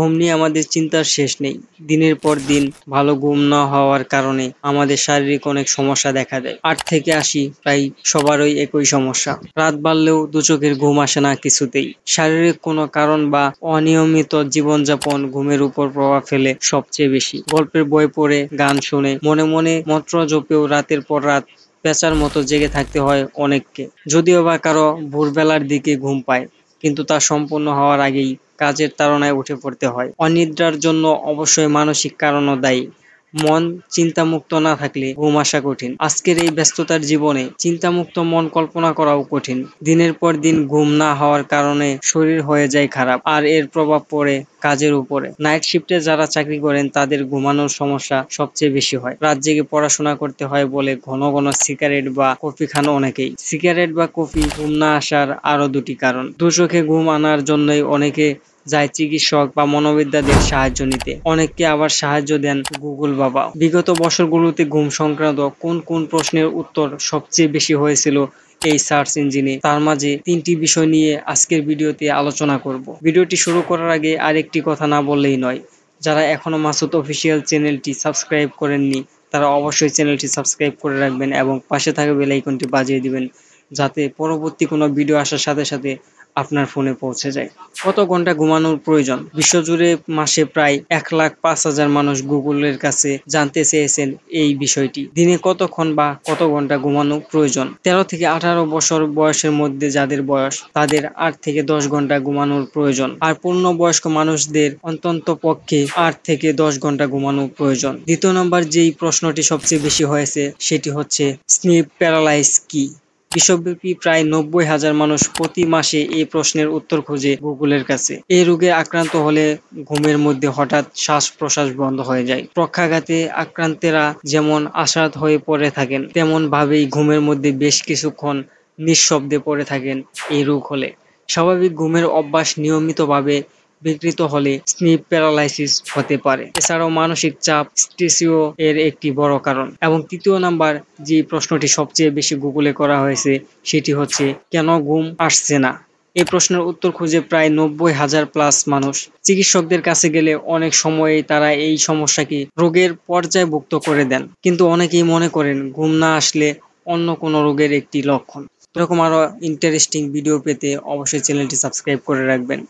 ঘুম নিয়ে আমাদের চিন্তার শেষ নেই। দিনের পর দিন ভালো ঘুম না হওয়ার কারণে আমাদের শারীরিক অনেক সমস্যা দেখা দেয়। আট থেকে আশি প্রায় সবারই একই সমস্যা। রাত বাড়লেও দু চোখের ঘুম আসে না কিছুতেই। শারীরিক কোনো কারণ বা অনিয়মিত জীবনযাপন ঘুমের উপর প্রভাব ফেলে সবচেয়ে বেশি। গল্পের বই পড়ে, গান শুনে, মনে মনে মন্ত্র জপেও রাতের পর রাত পেঁচার মতো জেগে থাকতে হয় অনেককে। যদিও বা কারো ভোরবেলার দিকে ঘুম পায়, কিন্তু তা সম্পূর্ণ হওয়ার আগেই কাজের তাড়নায় উঠে পড়তে হয়। অনিদ্রার জন্য অবশ্যই মানসিক কারণও দায়ী। মন চিন্তামুক্ত না থাকলে ঘুম আসা কঠিন আজকের এই ব্যস্ততার জীবনে চিন্তামুক্ত মন কল্পনা করাও কঠিন দিনের পর দিন ঘুম না হওয়ার কারণে শরীর হয়ে যায় খারাপ আর এর প্রভাব পড়ে কাজের উপরে নাইট শিফটে যারা চাকরি করেন তাদের ঘুমানোর সমস্যা সবচেয়ে বেশি হয় রাত জেগে পড়াশোনা করতে হয় বলে ঘন ঘন সিগারেট বা কফি খান অনেকেই সিগারেট বা কফি ঘুম না আসার আরো দুটি কারণ দুচোখে ঘুম আনার জন্যই অনেকে যায় চিকিৎসক বা মনোবিদ্যাদের সাহায্য নিতে অনেককে আবার সাহায্য দেন গুগল বাবা বিগত বছরগুলোতে ঘুম সংক্রান্ত কোন কোন প্রশ্নের উত্তর সবচেয়ে বেশি হয়েছিল এই সার্চ ইঞ্জিনে তার মাঝে তিনটি বিষয় নিয়ে আজকের ভিডিওতে আলোচনা করব ভিডিওটি শুরু করার আগে আরেকটি কথা না বললেই নয় যারা এখনও মাসুদ অফিসিয়াল চ্যানেলটি সাবস্ক্রাইব করেননি তারা অবশ্যই চ্যানেলটি সাবস্ক্রাইব করে রাখবেন এবং পাশে থাকা বেল আইকনটি বাজিয়ে দিবেন যাতে পরবর্তী কোনো ভিডিও আসার সাথে সাথে আপনার ফোনে পৌঁছে যায় কত ঘন্টা ঘুমানোর প্রয়োজন বিশ্বজুড়ে মাসে প্রায় এক লাখ পাঁচ হাজার মানুষ গুগলের কাছে জানতে চেয়েছেন এই বিষয়টি দিনে কতক্ষণ বা কত ঘন্টা ঘুমানো প্রয়োজন তেরো থেকে আঠারো বছর বয়সের মধ্যে যাদের বয়স তাদের আট থেকে দশ ঘন্টা ঘুমানোর প্রয়োজন আর পূর্ণ বয়স্ক মানুষদের অন্তন্ত পক্ষে আট থেকে দশ ঘন্টা ঘুমানো প্রয়োজন দ্বিতীয় নম্বর যেই প্রশ্নটি সবচেয়ে বেশি হয়েছে সেটি হচ্ছে স্নিপ প্যারালাইজ কি বিশ্বব্যাপী প্রায় নব্বই হাজার মানুষ প্রতি মাসে এই প্রশ্নের উত্তর খোঁজে গুগলের কাছে এই রোগে আক্রান্ত হলে ঘুমের মধ্যে হঠাৎ শ্বাস প্রশ্বাস বন্ধ হয়ে যায় প্রক্ষাঘাতে আক্রান্তেরা যেমন আসাদ হয়ে পড়ে থাকেন তেমন ভাবেই ঘুমের মধ্যে বেশ কিছুক্ষণ নিঃশব্দে পড়ে থাকেন এই রোগ হলে স্বাভাবিক ঘুমের অভ্যাস নিয়মিতভাবে বিকৃত হলে স্নিপ প্যারালাইসিস হতে পারে এছাড়াও মানসিক চাপ স্টেসিও এর একটি বড় কারণ এবং তৃতীয় নাম্বার যে প্রশ্নটি সবচেয়ে বেশি গুগলে করা হয়েছে সেটি হচ্ছে কেন ঘুম আসছে না এই প্রশ্নের উত্তর খুঁজে প্রায় নব্বই হাজার প্লাস মানুষ চিকিৎসকদের কাছে গেলে অনেক সময়ে তারা এই সমস্যাকে রোগের পর্যায়ভুক্ত করে দেন কিন্তু অনেকেই মনে করেন ঘুম না আসলে অন্য কোনো রোগের একটি লক্ষণ এরকম আরও ইন্টারেস্টিং ভিডিও পেতে অবশ্যই চ্যানেলটি সাবস্ক্রাইব করে রাখবেন